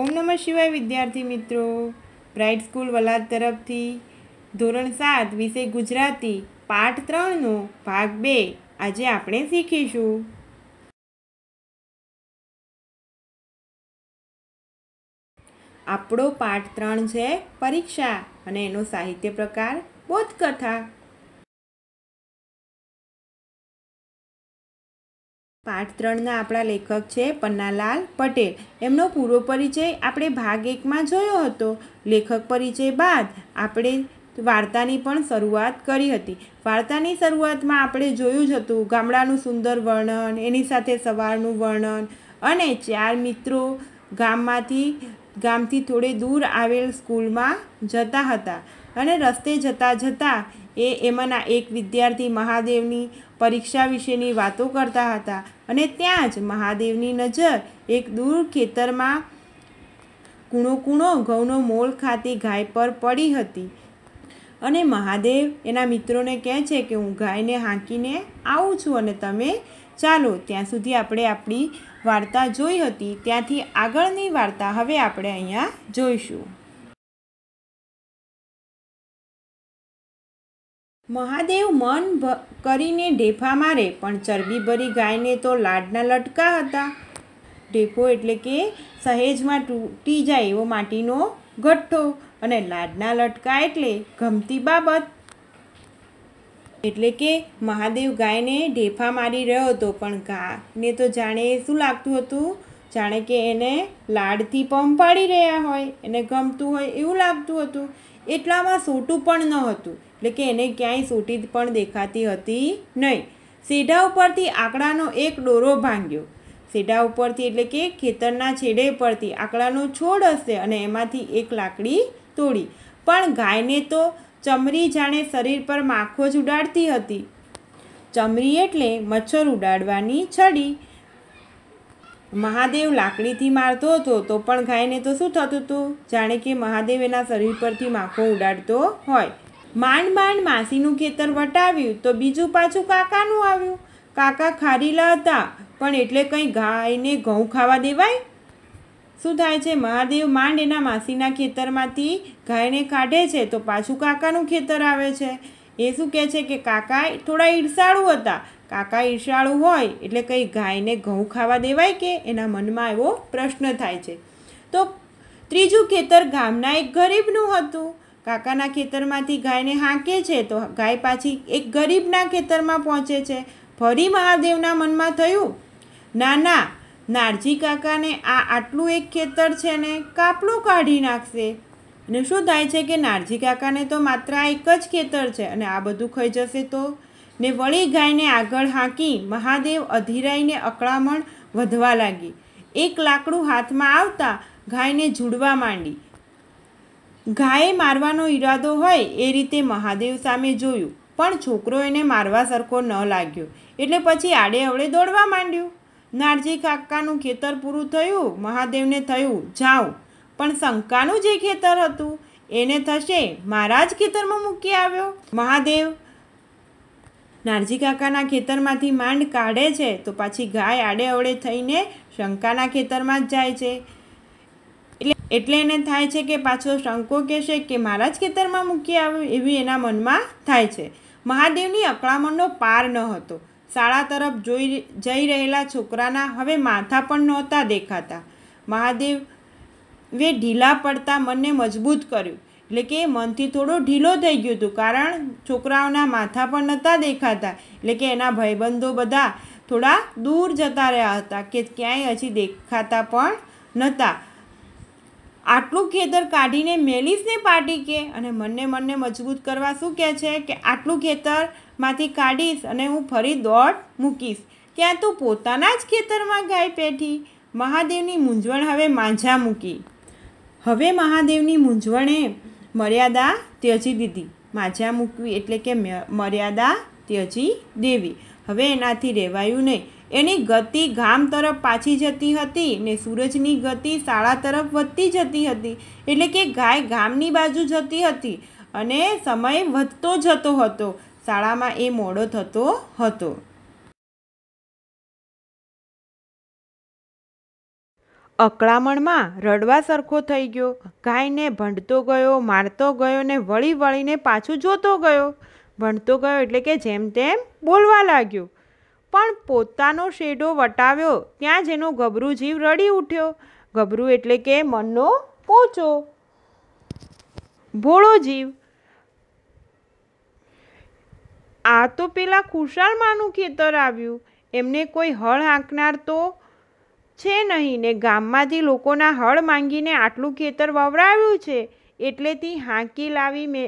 ઓમ નમઃ શિવાય વિદ્યાર્થી મિત્રો બ્રાઇટ સ્કૂલ વલાદ તરફથી ધોરણ સાત વિષય ગુજરાતી પાઠ ત્રણનો ભાગ બે આજે આપણે શીખીશું આપણો પાઠ ત્રણ છે પરીક્ષા અને એનો સાહિત્ય પ્રકાર બોધકથા પાઠ ત્રણના આપણા લેખક છે પન્નાલાલ પટેલ એમનો પૂરો પરિચય આપણે ભાગ એકમાં જોયો હતો લેખક પરિચય બાદ આપણે વાર્તાની પણ શરૂઆત કરી હતી વાર્તાની શરૂઆતમાં આપણે જોયું જ હતું ગામડાનું સુંદર વર્ણન એની સાથે સવારનું વર્ણન અને ચાર મિત્રો ગામમાંથી ગામથી થોડે દૂર આવેલ સ્કૂલમાં જતા હતા અને રસ્તે જતા જતા એ એમાંના એક વિદ્યાર્થી મહાદેવની પરીક્ષા વિશેની વાતો કરતા હતા અને ત્યાં જ મહાદેવની નજર એક દૂર ખેતરમાં કૂણો કૂણો ઘઉંનો મોલ ખાતી ગાય પર પડી હતી અને મહાદેવ એના મિત્રોને કહે છે કે હું ગાયને હાંકીને આવું છું અને તમે ચાલો ત્યાં સુધી આપણે આપણી વાર્તા જોઈ હતી ત્યાંથી આગળની વાર્તા હવે આપણે અહીંયા જોઈશું મહાદેવ મન કરીને ઢેફા મારે પણ ચરબી ભરી ગાયને તો લાડના લટકા હતા ઢેફો એટલે કે સહેજમાં તૂટી જાય એવો માટીનો ગઠ્ઠો અને લાડના લટકા એટલે ગમતી બાબત એટલે કે મહાદેવ ગાયને ઢેફા મારી રહ્યો હતો પણ ગાયને તો જાણે શું લાગતું હતું જાણે કે એને લાડથી પંપ પાડી રહ્યા હોય એને ગમતું હોય એવું લાગતું હતું એટલામાં સોટું પણ ન હતું એટલે કે એને ક્યાંય સોટી પણ દેખાતી હતી નહીં સેઢા ઉપરથી આંકડાનો એક ડોરો ભાંગ્યો સેઢા ઉપરથી એટલે કે ખેતરના છેડે પરથી આંકડાનો છોડ હશે અને એમાંથી એક લાકડી તોડી પણ ગાયને તો ચમરી જાણે શરીર પર માખો જ ઉડાડતી હતી ચમરી એટલે મચ્છર ઉડાડવાની છડી મહાદેવ લાકડીથી મારતો હતો તો પણ ગાયને તો શું થતું હતું જાણે કે મહાદેવ એના શરીર પરથી માખો ઉડાડતો હોય માંડ માંડ માસીનું ખેતર વટાવ્યું તો બીજું પાછું કાકાનું આવ્યું કાકા ખારીલા હતા પણ એટલે કંઈ ગાયને ઘઉં ખાવા દેવાય શું થાય છે મહાદેવ માંડ એના માસીના ખેતરમાંથી ગાયને કાઢે છે તો પાછું કાકાનું ખેતર આવે છે એ શું કહે છે કે કાકા થોડા ઈર્ષાળુ હતા કાકા ઈર્ષાળુ હોય એટલે કંઈ ગાયને ઘઉં ખાવા દેવાય કે એના મનમાં એવો પ્રશ્ન થાય છે તો ત્રીજું ખેતર ગામના એક ગરીબનું હતું કાકાના ખેતરમાંથી ગાયને હાંકે છે તો ગાય પાછી એક ગરીબના ખેતરમાં પહોંચે છે ફરી મહાદેવના મનમાં થયું ના ના નારજી કાકાને આ આટલું એક ખેતર છે ને કાપલું કાઢી નાખશે અને શું થાય છે કે નારજી કાકાને તો માત્ર આ એક જ ખેતર છે અને આ બધું ખાઈ જશે તો ને વળી ગાયને આગળ હાંકી મહાદેવ અધીરાઈને અકળામણ વધવા લાગી એક લાકડું હાથમાં આવતા ગાયને ઝૂડવા માંડી ગાયે મારવાનો ઈરાદો હોય એ રીતે મહાદેવ સામે જોયું પણ છોકરો એને મારવા સરખો ન લાગ્યો એટલે પછી આડે અવળે દોડવા માંડ્યું નારજી કાકાનું ખેતર પૂરું થયું મહાદેવને થયું જાઉં પણ શંકાનું જે ખેતર હતું એને થશે મારા જ ખેતરમાં મૂકી આવ્યો મહાદેવ નારજી કાકાના ખેતરમાંથી માંડ કાઢે છે તો પાછી ગાય આડે અવડે થઈને શંકાના ખેતરમાં જ જાય છે એટલે એટલે એને થાય છે કે પાછો શંકો કહેશે કે મારા જ ખેતરમાં મૂકી આવ્યો એવી એના મનમાં થાય છે મહાદેવની અકળામણનો પાર ન હતો શાળા તરફ જોઈ જઈ રહેલા છોકરાના હવે માથા પણ નહોતા દેખાતા મહાદેવ વે ઢીલા પડતા મનને મજબૂત કર્યું એટલે કે મનથી થોડો ઢીલો થઈ ગયું હતું કારણ છોકરાઓના માથા પણ નહોતા દેખાતા એટલે કે એના ભાઈબંધો બધા થોડા દૂર જતા રહ્યા હતા કે ક્યાંય હજી દેખાતા પણ નહોતા આટલું ખેતર કાઢીને મેલીશ પાટી કે અને મનને મનને મજબૂત કરવા શું કહે છે કે આટલું ખેતરમાંથી કાઢીશ અને હું ફરી દોડ મૂકીશ ત્યાં તો પોતાના જ ખેતરમાં ગાય પેઠી મહાદેવની મૂંઝવણ હવે માંઝા મૂકી હવે મહાદેવની મૂંઝવણે મર્યાદા ત્યજી દીધી માજા મૂકવી એટલે કે મર્યાદા ત્યજી દેવી હવે એનાથી રહેવાયું નહીં એની ગતિ ગામ તરફ પાછી જતી હતી ને સૂરજની ગતિ શાળા તરફ વધતી જતી હતી એટલે કે ગાય ગામની બાજુ જતી હતી અને સમય વધતો જતો હતો શાળામાં એ મોડો થતો હતો અકળામણમાં રડવા સરખો થઈ ગયો ગાયને ભંડતો ગયો મારતો ગયો ને વળી વળીને પાછું જોતો ગયો ભણતો ગયો એટલે કે જેમ તેમ બોલવા લાગ્યો પણ પોતાનો શેડો વટાવ્યો ત્યાં જ એનો ગભરું જીવ રડી ઉઠ્યો ગભરું એટલે કે મનનો પોચો ભોળો જીવ આ તો પેલા ખુશાલમાનું ખેતર આવ્યું એમને કોઈ હળ આંકનાર તો છે નહીં ને ગામમાંથી લોકોના હળ માંગીને આટલું ખેતર વવરાવ્યું છે એટલે તી હાંકી લાવી મે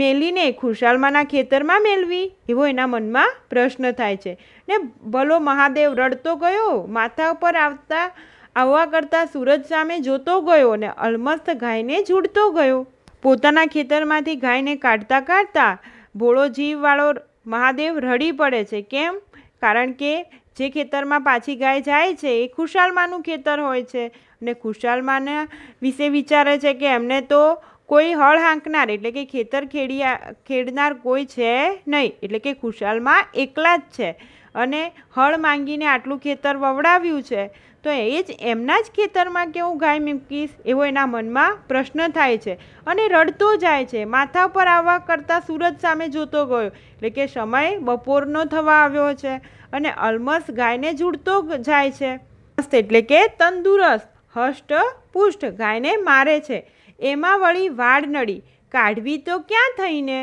મેલીને ખુશાલમાના ખેતરમાં મેલવી એવો એના મનમાં પ્રશ્ન થાય છે ને ભલો મહાદેવ રડતો ગયો માથા ઉપર આવતા આવવા કરતાં સૂરજ સામે જોતો ગયો ને અલમસ્ત ગાયને ઝૂડતો ગયો પોતાના ખેતરમાંથી ગાયને કાઢતા કાઢતા ભોળો જીવવાળો મહાદેવ રડી પડે છે કેમ કારણ કે જે ખેતરમાં પાછી ગાય જાય છે એ ખુશાલમાંનું ખેતર હોય છે અને ખુશાલમાના વિશે વિચારે છે કે એમને તો કોઈ હળ હાંકનાર એટલે કે ખેતર ખેડી ખેડનાર કોઈ છે નહીં એટલે કે ખુશાલમાં એકલા જ છે અને હળ માંગીને આટલું ખેતર વવડાવ્યું છે તો એ જ એમના જ ખેતરમાં કે હું ગાય મૂકીશ એવો એના મનમાં પ્રશ્ન થાય છે અને રડતો જાય છે માથા પર આવવા કરતાં સૂરજ સામે જોતો ગયો એટલે કે સમય બપોરનો થવા આવ્યો છે અને અલમસ ગાયને જુડતો જાય છે મસ્ત એટલે કે તંદુરસ્ત હષ્ટ પુષ્ટ ગાયને મારે છે એમાં વળી વાડ નડી કાઢવી તો ક્યાં થઈને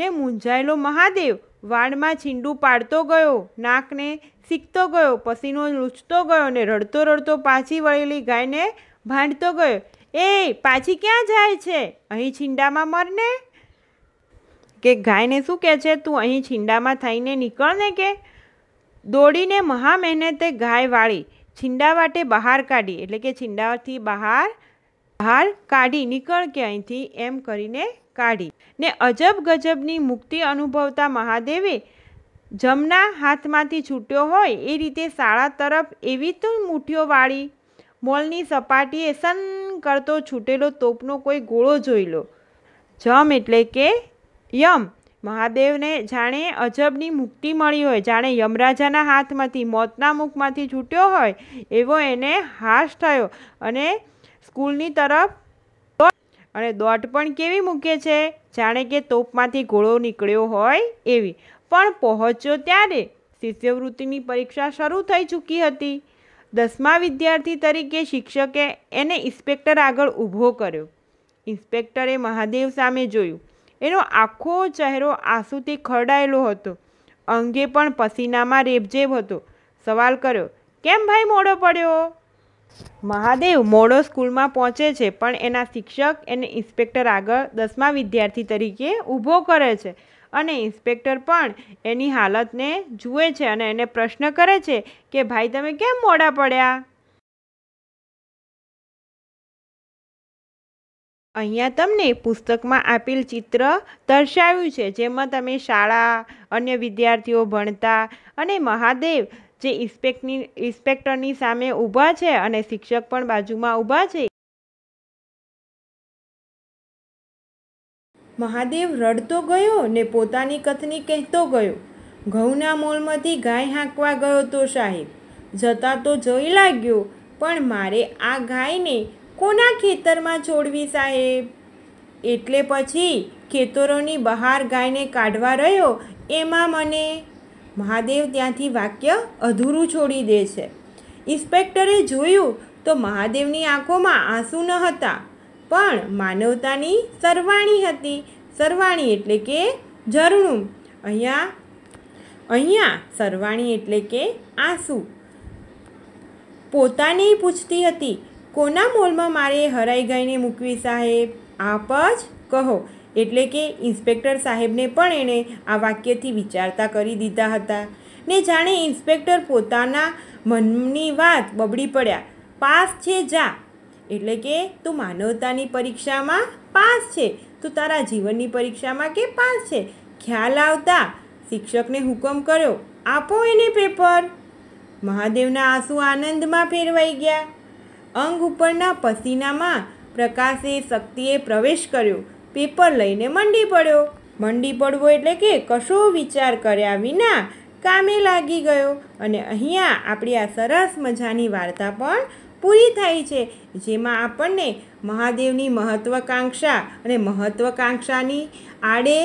ને મૂંઝાયેલો મહાદેવ વાળમાં છીંડું પાડતો ગયો નાકને શીખતો ગયો પસીનો લૂછતો ગયો ને રડતો રડતો પાછી વળેલી ગાયને ભાંડતો ગયો એ પાછી ક્યાં જાય છે અહીં છીંડામાં મરને કે ગાયને શું કહે છે તું અહીં છીંડામાં થઈને નીકળને કે દોડીને મહા મહેનતે ગાય વાળી છીંડા વાટે બહાર કાઢી એટલે કે છીંડાથી બહાર બહાર કાઢી નીકળ કે અહીંથી એમ કરીને કાઢી ને અજબ ગજબની મુક્તિ અનુભવતા મહાદેવે જમના હાથમાંથી છૂટ્યો હોય એ રીતે શાળા તરફ એવી તો મુઠ્ઠીઓ વાળી મોલની સપાટીએ સન કરતો છૂટેલો તોપનો કોઈ ગોળો જોઈ લો જમ એટલે કે યમ મહાદેવને જાણે અજબની મુક્તિ મળી હોય જાણે યમરાજાના હાથમાંથી મોતના મુખમાંથી છૂટ્યો હોય એવો એને હાશ થયો અને સ્કૂલની તરફ અને દોટ પણ કેવી મૂકે છે જાણે કે તોપમાંથી ઘોડો નીકળ્યો હોય એવી પણ પહોંચ્યો ત્યારે શિષ્યવૃત્તિની પરીક્ષા શરૂ થઈ ચૂકી હતી દસમા વિદ્યાર્થી તરીકે શિક્ષકે એને ઇન્સ્પેક્ટર આગળ ઊભો કર્યો ઇન્સ્પેક્ટરે મહાદેવ સામે જોયું એનો આખો ચહેરો આંસુથી ખરડાયેલો હતો અંગે પણ પસીનામાં રેબજેબ હતો સવાલ કર્યો કેમ ભાઈ મોડો પડ્યો મહાદેવ મોડો સ્કૂલમાં પહોંચે છે પણ એના શિક્ષક એને ઇન્સ્પેક્ટર આગળ દસમા વિદ્યાર્થી તરીકે ઊભો કરે છે અને ઇન્સ્પેક્ટર પણ એની હાલતને જુએ છે અને એને પ્રશ્ન કરે છે કે ભાઈ તમે કેમ મોડા પડ્યા અહીંયા તમને પુસ્તકમાં આપેલ ચિત્ર દર્શાવ્યું છે જેમાં તમે શાળા અન્ય વિદ્યાર્થીઓ ભણતા અને મહાદેવ જે ઇન્સ્પેક્ટની ઇન્સ્પેક્ટરની સામે ઊભા છે અને શિક્ષક પણ બાજુમાં ઊભા છે મહાદેવ રડતો ગયો ને પોતાની કથની કહેતો ગયો ઘઉંના મોલમાંથી ગાય હાંકવા ગયો તો સાહેબ જતા તો જઈ લાગ્યો પણ મારે આ ગાયને કોના ખેતરમાં છોડવી સાહેબ એટલે પછી ખેતરોની બહાર ગાયને કાઢવા રહ્યો એમાં મને મહાદેવ ત્યાંથી વાક્ય અધૂરું છોડી દે છે ઇન્સ્પેક્ટરે જોયું તો મહાદેવની આંખોમાં આંસુ ન હતા પણ માનવતાની સરવાણી હતી સરવાણી એટલે કે ઝરણું અહીંયા અહીંયા સરવાણી એટલે કે આંસુ પોતાને પૂછતી હતી કોના મોલમાં મારે હરાઈ ગઈને મૂકવી સાહેબ આપ જ કહો એટલે કે ઇન્સ્પેક્ટર સાહેબને પણ એણે આ વાક્યથી વિચારતા કરી દીધા હતા ને જાણે ઇન્સ્પેક્ટર પોતાના મનની વાત બબડી પડ્યા પાસ છે જા એટલે કે તું માનવતાની પરીક્ષામાં પાસ છે તું તારા જીવનની પરીક્ષામાં કે પાસ છે ખ્યાલ આવતા શિક્ષકને હુકમ કર્યો આપો એને પેપર મહાદેવના આંસુ આનંદમાં ફેરવાઈ ગયા અંગ ઉપરના પસીનામાં પ્રકાશે શક્તિએ પ્રવેશ કર્યો પેપર લઈને મંડી પડ્યો મંડી પડવો એટલે કે કશો વિચાર કર્યા વિના કામે લાગી ગયો અને અહીંયા આપણી આ સરસ મજાની વાર્તા પણ પૂરી થાય છે જેમાં આપણને મહાદેવની મહત્ત્વાકાંક્ષા અને મહત્ત્વાકાંક્ષાની આડે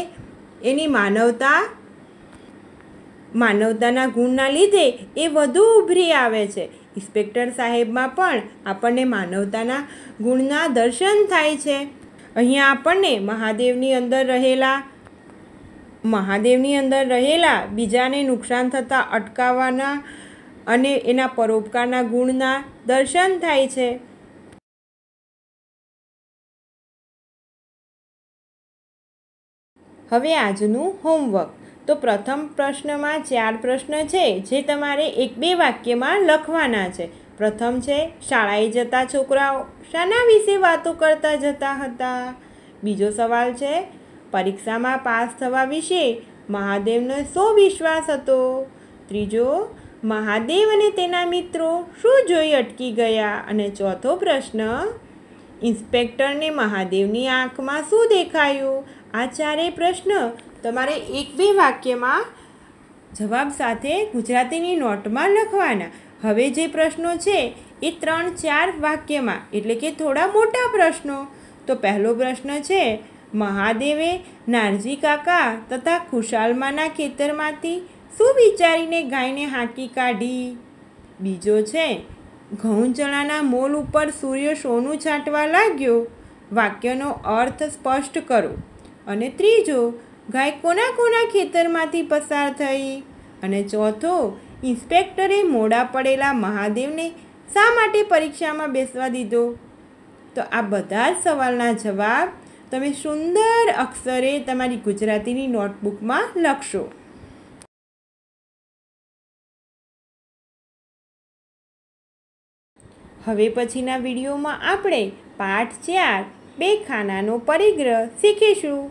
એની માનવતા માનવતાના ગુણના લીધે એ વધુ ઉભરી આવે છે ઇન્સ્પેક્ટર સાહેબમાં પણ આપણને માનવતાના ગુણના દર્શન થાય છે અહીંયા આપણને મહાદેવની અંદર રહેલા મહાદેવની અંદર રહેલા બીજાને નુકસાન થતાં અટકાવવાના અને એના પરોપકારના ગુણના દર્શન થાય છે હવે આજનું હોમવર્ક તો પ્રથમ પ્રશ્નમાં ચાર પ્રશ્ન છે જે તમારે એક બે વાક્યમાં લખવાના છે પ્રથમ છે શાળાએ જતા છોકરાઓ શાના વિશે વાતો કરતા જતા હતા બીજો સવાલ છે પરીક્ષામાં પાસ થવા વિશે મહાદેવનો શો વિશ્વાસ હતો ત્રીજો મહાદેવ અને તેના મિત્રો શું જોઈ અટકી ગયા અને ચોથો પ્રશ્ન ઇન્સ્પેક્ટરને મહાદેવની આંખમાં શું દેખાયું આ ચારેય પ્રશ્ન તમારે એક બે વાક્યમાં જવાબ સાથે ગુજરાતીની નોટમાં લખવાના હવે જે પ્રશ્નો છે એ ત્રણ ચાર વાક્યમાં એટલે કે થોડા મોટા પ્રશ્નો તો પહેલો પ્રશ્ન છે મહાદેવે નારજી કાકા તથા ખુશાલમાના ખેતરમાંથી શું વિચારીને ગાયને હાંકી કાઢી બીજો છે ઘઉં ચણાના મોલ ઉપર સૂર્ય સોનું છાંટવા લાગ્યો વાક્યનો અર્થ સ્પષ્ટ કરો અને ત્રીજો ગાય કોના કોના ખેતરમાંથી પસાર થઈ અને ચોથો ઇન્સ્પેક્ટરે મોડા પડેલા મહાદેવને શા માટે પરીક્ષામાં બેસવા દીધો તો આ બધા જ સવાલના જવાબ તમે સુંદર અક્ષરે તમારી ગુજરાતીની નોટબુકમાં લખશો હવે પછીના વિડીયોમાં આપણે પાઠ ચાર બે ખાનાનો પરિગ્રહ શીખીશું